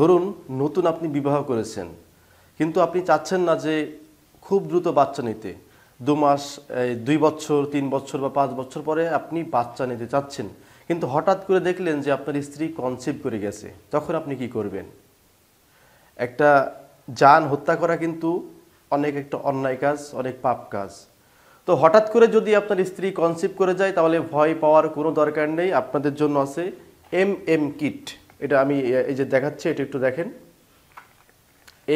ধরুন নতুন আপনি বিবাহ করেছেন কিন্তু আপনি চাচ্ছেন না যে খুব দ্রুত বাচ্চা নিতে দু মাস দুই বছর তিন বছর বা পাঁচ বছর পরে আপনি বাচ্চা নিতে চাচ্ছেন কিন্তু হঠাৎ করে দেখলেন যে আপনার স্ত্রী কনসিভ করে গেছে তখন আপনি কি করবেন একটা যান হত্যা করা কিন্তু অনেক একটা অন্যায় কাজ অনেক পাপ কাজ তো হঠাৎ করে যদি আপনার স্ত্রী কনসিভ করে যায় তাহলে ভয় পাওয়ার কোনো দরকার নেই আপনাদের জন্য আছে এম এম কিট এটা আমি এই যে দেখাচ্ছি এটা একটু দেখেন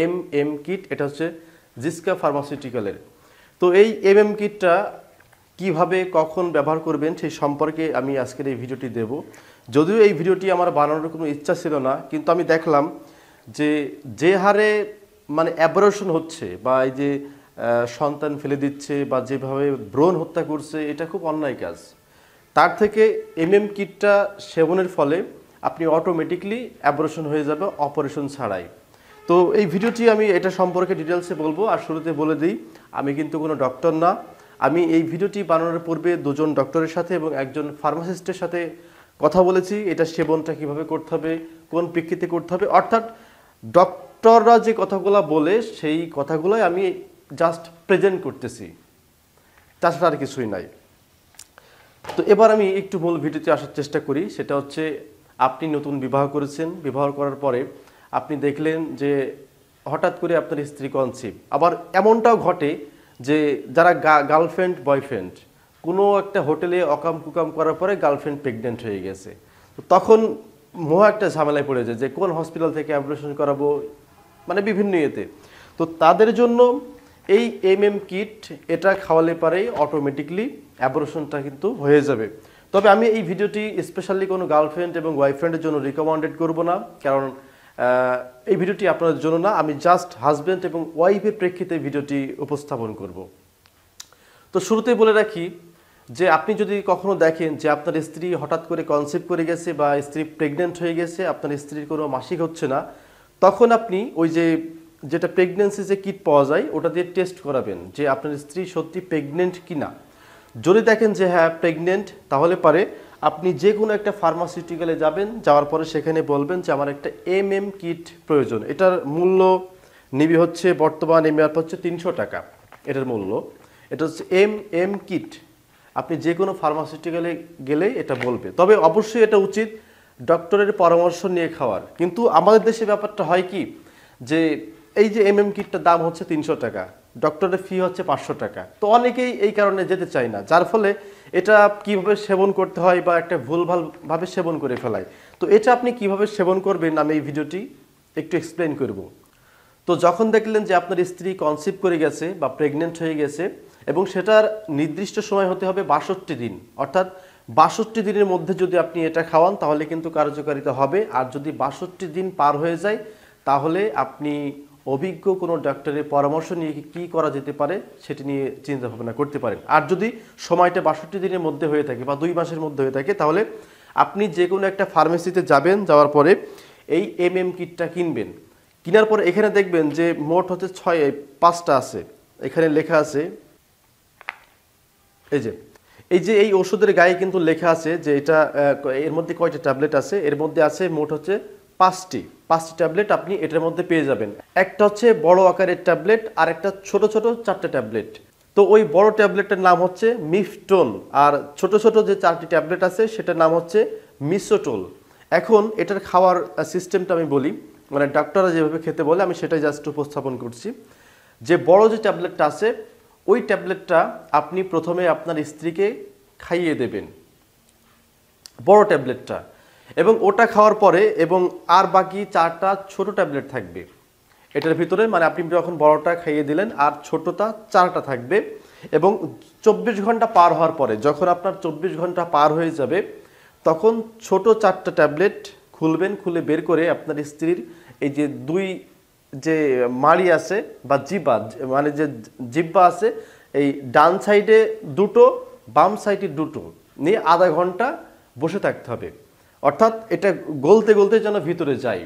এম এম কিট এটা হচ্ছে জিস্কা ফার্মাসিউটিক্যালের তো এই এম এম কিটটা কীভাবে কখন ব্যবহার করবেন সেই সম্পর্কে আমি আজকের এই ভিডিওটি দেব যদিও এই ভিডিওটি আমার বানানোর কোনো ইচ্ছা ছিল না কিন্তু আমি দেখলাম যে যে হারে মানে অ্যাবরেশন হচ্ছে বা এই যে সন্তান ফেলে দিচ্ছে বা যেভাবে ব্রণ হত্যা করছে এটা খুব অন্যায় কাজ তার থেকে এমএম কিটটা সেবনের ফলে আপনি অটোমেটিকলি অ্যাবরেশন হয়ে যাবে অপারেশন ছাড়াই তো এই ভিডিওটি আমি এটা সম্পর্কে ডিটেলসে বলবো আর শুরুতে বলে দিই আমি কিন্তু কোনো ডক্টর না আমি এই ভিডিওটি বানানোর পূর্বে দুজন ডক্টরের সাথে এবং একজন ফার্মাসিস্টের সাথে কথা বলেছি এটা সেবনটা কিভাবে করতে হবে কোন প্রেক্ষিতে করতে হবে অর্থাৎ ডক্টররা যে কথাগুলো বলে সেই কথাগুলোই আমি জাস্ট প্রেজেন্ট করতেছি তাছাড়া আর কিছুই নাই তো এবার আমি একটু মূল ভিডিওতে আসার চেষ্টা করি সেটা হচ্ছে আপনি নতুন বিবাহ করেছেন বিবাহ করার পরে আপনি দেখলেন যে হঠাৎ করে আপনার স্ত্রী কনসিভ আবার এমনটাও ঘটে যে যারা গার্লফ্রেন্ড বয়ফ্রেন্ড কোনো একটা হোটেলে অকাম কুকাম করার পরে গার্লফ্রেন্ড প্রেগনেন্ট হয়ে গেছে তো তখন মোহা একটা ঝামেলায় পড়ে যায় যে কোন হসপিটাল থেকে অ্যাবলেশন করাবো মানে বিভিন্ন ইয়েতে তো তাদের জন্য এই এম এম কিট এটা খাওয়ালে পারে অটোমেটিকলি অ্যাবরেশনটা কিন্তু হয়ে যাবে তবে আমি এই ভিডিওটি স্পেশালি কোনো গার্লফ্রেন্ড এবং ওয়াইফ্রেন্ডের জন্য রিকমেন্ডেড করব না কারণ এই ভিডিওটি আপনাদের জন্য না আমি জাস্ট হাজব্যান্ড এবং ওয়াইফের প্রেক্ষিতে ভিডিওটি উপস্থাপন করব তো শুরুতেই বলে রাখি যে আপনি যদি কখনো দেখেন যে আপনার স্ত্রী হঠাৎ করে কনসেপ্ট করে গেছে বা স্ত্রী প্রেগনেন্ট হয়ে গেছে আপনার স্ত্রীর কোনো মাসিক হচ্ছে না তখন আপনি ওই যে যেটা প্রেগনেন্সি যে কিট পাওয়া যায় ওটা দিয়ে টেস্ট করাবেন যে আপনার স্ত্রী সত্যি প্রেগনেন্ট কি না যদি দেখেন যে হ্যাঁ প্রেগনেন্ট তাহলে পারে আপনি যে কোনো একটা ফার্মাসিউটিক্যালে যাবেন যাওয়ার পরে সেখানে বলবেন যে আমার একটা এম এম কিট প্রয়োজন এটার মূল্য নিবি হচ্ছে বর্তমান এম আর হচ্ছে তিনশো টাকা এটার মূল্য এটা হচ্ছে এম এম কিট আপনি যে কোনো ফার্মাসিউটিক্যালে গেলে এটা বলবে তবে অবশ্যই এটা উচিত ডক্টরের পরামর্শ নিয়ে খাওয়ার কিন্তু আমাদের দেশে ব্যাপারটা হয় কি যে এই যে এম এম কিটটার দাম হচ্ছে তিনশো টাকা ডক্টরের ফি হচ্ছে পাঁচশো টাকা তো অনেকেই এই কারণে যেতে চায় না যার ফলে এটা কিভাবে সেবন করতে হয় বা একটা ভুলভালভাবে সেবন করে ফেলায় তো এটা আপনি কিভাবে সেবন করবেন আমি এই ভিডিওটি একটু এক্সপ্লেন করব তো যখন দেখলেন যে আপনার স্ত্রী কনসিভ করে গেছে বা প্রেগনেন্ট হয়ে গেছে এবং সেটার নির্দিষ্ট সময় হতে হবে বাষট্টি দিন অর্থাৎ বাষট্টি দিনের মধ্যে যদি আপনি এটা খাওয়ান তাহলে কিন্তু কার্যকারিতা হবে আর যদি বাষট্টি দিন পার হয়ে যায় তাহলে আপনি অভিজ্ঞ কোনো ডাক্তারের পরামর্শ নিয়ে কি করা যেতে পারে সেটি নিয়ে চিন্তা ভাবনা করতে পারেন আর যদি সময়টা বাষট্টি দিনের মধ্যে হয়ে থাকে বা দুই মাসের মধ্যে হয়ে থাকে তাহলে আপনি যে কোনো একটা ফার্মেসিতে যাবেন যাওয়ার পরে এই এম এম কিটটা কিনবেন কেনার পরে এখানে দেখবেন যে মোট হচ্ছে ছয় পাঁচটা আছে এখানে লেখা আছে এই যে এই যে এই ওষুধের গায়ে কিন্তু লেখা আছে যে এটা এর মধ্যে কয়টা ট্যাবলেট আছে এর মধ্যে আছে মোট হচ্ছে পাঁচটি পাঁচটি ট্যাবলেট আপনি এটার মধ্যে পেয়ে যাবেন একটা হচ্ছে বড় আকারের ট্যাবলেট আর একটা ছোট ছোট চারটে ট্যাবলেট তো ওই বড় ট্যাবলেটের নাম হচ্ছে মিফটোন আর ছোট ছোট যে চারটি ট্যাবলেট আছে সেটার নাম হচ্ছে মিসোটোল এখন এটার খাওয়ার সিস্টেমটা আমি বলি মানে ডাক্তাররা যেভাবে খেতে বলে আমি সেটাই জাস্ট উপস্থাপন করছি যে বড় যে ট্যাবলেটটা আছে ওই ট্যাবলেটটা আপনি প্রথমে আপনার স্ত্রীকে খাইয়ে দেবেন বড় ট্যাবলেটটা এবং ওটা খাওয়ার পরে এবং আর বাকি চারটা ছোট ট্যাবলেট থাকবে এটার ভিতরে মানে আপনি যখন বড়টা খাইয়ে দিলেন আর ছোটটা চারটা থাকবে এবং চব্বিশ ঘন্টা পার হওয়ার পরে যখন আপনার চব্বিশ ঘন্টা পার হয়ে যাবে তখন ছোট চারটা ট্যাবলেট খুলবেন খুলে বের করে আপনার স্ত্রীর এই যে দুই যে মাড়ি আছে বা জিব্বা মানে যে জিব্বা আছে এই ডান সাইডে দুটো বাম সাইডে দুটো নিয়ে আধা ঘন্টা বসে থাকতে হবে অর্থাৎ এটা গলতে গলতে যেন ভিতরে যায়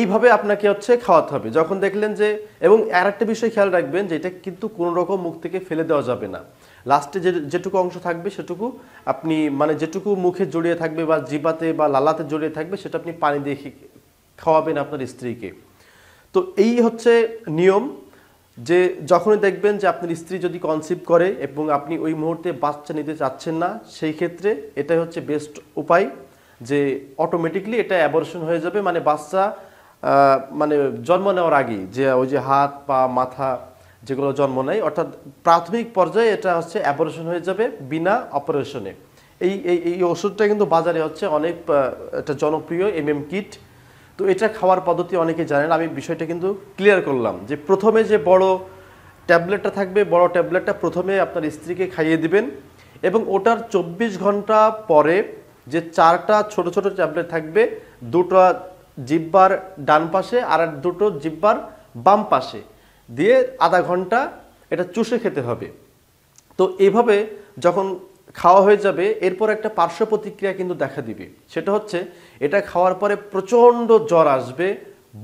এইভাবে আপনাকে হচ্ছে খাওয়াতে হবে যখন দেখলেন যে এবং আর একটা বিষয় খেয়াল রাখবেন যে এটা কিন্তু কোনো রকম মুখ থেকে ফেলে দেওয়া যাবে না লাস্টে যে যেটুকু অংশ থাকবে সেটুকু আপনি মানে যেটুকু মুখে জড়িয়ে থাকবে বা জিবাতে বা লালাতে জড়িয়ে থাকবে সেটা আপনি পানি দিয়ে খাওয়াবেন আপনার স্ত্রীকে তো এই হচ্ছে নিয়ম যে যখনই দেখবেন যে আপনার স্ত্রী যদি কনসিভ করে এবং আপনি ওই মুহূর্তে বাচ্চা নিতে চাচ্ছেন না সেই ক্ষেত্রে এটাই হচ্ছে বেস্ট উপায় যে অটোমেটিকলি এটা অ্যাবর্শন হয়ে যাবে মানে বাচ্চা মানে জন্ম নেওয়ার আগেই যে ওই যে হাত পা মাথা যেগুলো জন্ম নেয় অর্থাৎ প্রাথমিক পর্যায়ে এটা হচ্ছে অ্যাবরেশন হয়ে যাবে বিনা অপারেশনে এই এই ওষুধটা কিন্তু বাজারে হচ্ছে অনেক এটা জনপ্রিয় এম এম কিট তো এটা খাওয়ার পদ্ধতি অনেকে জানেন আমি বিষয়টা কিন্তু ক্লিয়ার করলাম যে প্রথমে যে বড় ট্যাবলেটটা থাকবে বড় ট্যাবলেটটা প্রথমে আপনার স্ত্রীকে খাইয়ে দিবেন এবং ওটার চব্বিশ ঘন্টা পরে যে চারটা ছোট ছোট ট্যাবলেট থাকবে দুটো জিব্বার ডান পাশে আর দুটো জিব্বার বাম পাশে দিয়ে আধা ঘন্টা এটা চুষে খেতে হবে তো এইভাবে যখন খাওয়া হয়ে যাবে এরপর একটা পার্শ্ব প্রতিক্রিয়া কিন্তু দেখা দিবে সেটা হচ্ছে এটা খাওয়ার পরে প্রচণ্ড জ্বর আসবে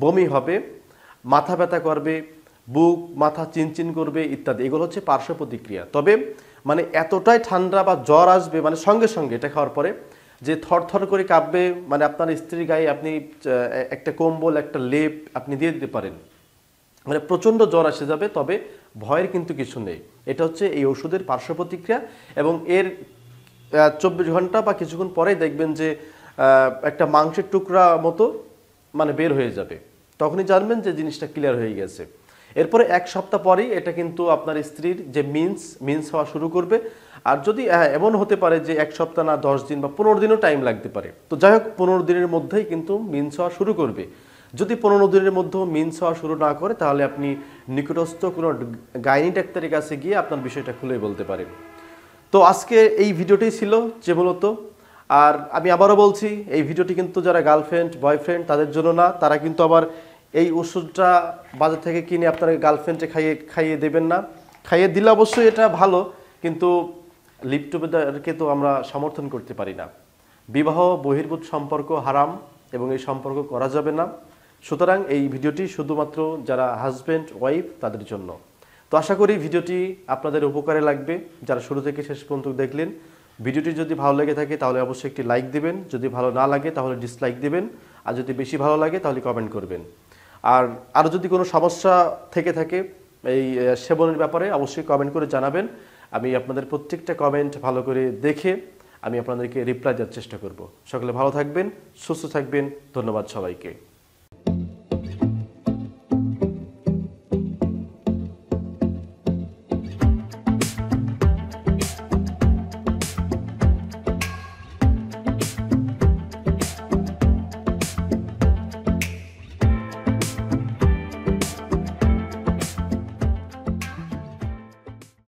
বমি হবে মাথা ব্যথা করবে বুক মাথা চিনচিন করবে ইত্যাদি এগুলো হচ্ছে পার্শ্ব প্রতিক্রিয়া তবে মানে এতটাই ঠান্ডা বা জ্বর আসবে মানে সঙ্গে সঙ্গে এটা খাওয়ার পরে যে থরথর করে কাঁপবে মানে আপনার স্ত্রীর গায়ে আপনি একটা কম্বল একটা লেপ আপনি দিয়ে দিতে পারেন মানে প্রচণ্ড জ্বর আসে যাবে তবে ভয়ের কিন্তু কিছু নেই এটা হচ্ছে এই ওষুধের পার্শ্ব প্রতিক্রিয়া এবং এর চব্বিশ ঘন্টা বা কিছুক্ষণ পরে দেখবেন যে একটা মাংসের টুকরা মতো মানে বের হয়ে যাবে তখনই জানবেন যে জিনিসটা ক্লিয়ার হয়ে গেছে এরপরে এক সপ্তাহ পরেই এটা কিন্তু আপনার স্ত্রীর যে মিন্স মিন্স হওয়া শুরু করবে আর যদি এমন হতে পারে যে এক সপ্তাহ না দশ দিন বা পনেরো দিনও টাইম লাগতে পারে তো যাই হোক পনেরো দিনের মধ্যেই কিন্তু মিন্স হওয়া শুরু করবে যদি পনেরো দিনের মধ্যে মিনস হওয়া শুরু না করে তাহলে আপনি নিকটস্থ কোনো গাইনি ডাক্তারের কাছে গিয়ে আপনার বিষয়টা খুলে বলতে পারেন তো আজকে এই ভিডিওটি ছিল যে মূলত আর আমি আবারও বলছি এই ভিডিওটি কিন্তু যারা গার্লফ্রেন্ড বয়ফ্রেন্ড তাদের জন্য না তারা কিন্তু আবার এই ওষুধটা বাজার থেকে কিনে আপনার গার্লফ্রেন্ডে খাইয়ে খাইয়ে দেবেন না খাইয়ে দিলে অবশ্যই এটা ভালো কিন্তু লিপ্টবেদারকে তো আমরা সমর্থন করতে পারি না বিবাহ বহির্ভূত সম্পর্ক হারাম এবং এই সম্পর্ক করা যাবে না সুতরাং এই ভিডিওটি শুধুমাত্র যারা হাজব্যান্ড ওয়াইফ তাদের জন্য তো আশা করি ভিডিওটি আপনাদের উপকারে লাগবে যারা শুরু থেকে শেষ পর্যন্ত দেখলেন ভিডিওটি যদি ভালো লেগে থাকে তাহলে অবশ্যই একটি লাইক দিবেন যদি ভালো না লাগে তাহলে ডিসলাইক দিবেন আর যদি বেশি ভালো লাগে তাহলে কমেন্ট করবেন আর আরও যদি কোনো সমস্যা থেকে থাকে এই সেবনের ব্যাপারে অবশ্যই কমেন্ট করে জানাবেন আমি আপনাদের প্রত্যেকটা কমেন্ট ভালো করে দেখে আমি আপনাদেরকে রিপ্লাই দেওয়ার চেষ্টা করব সকলে ভালো থাকবেন সুস্থ থাকবেন ধন্যবাদ সবাইকে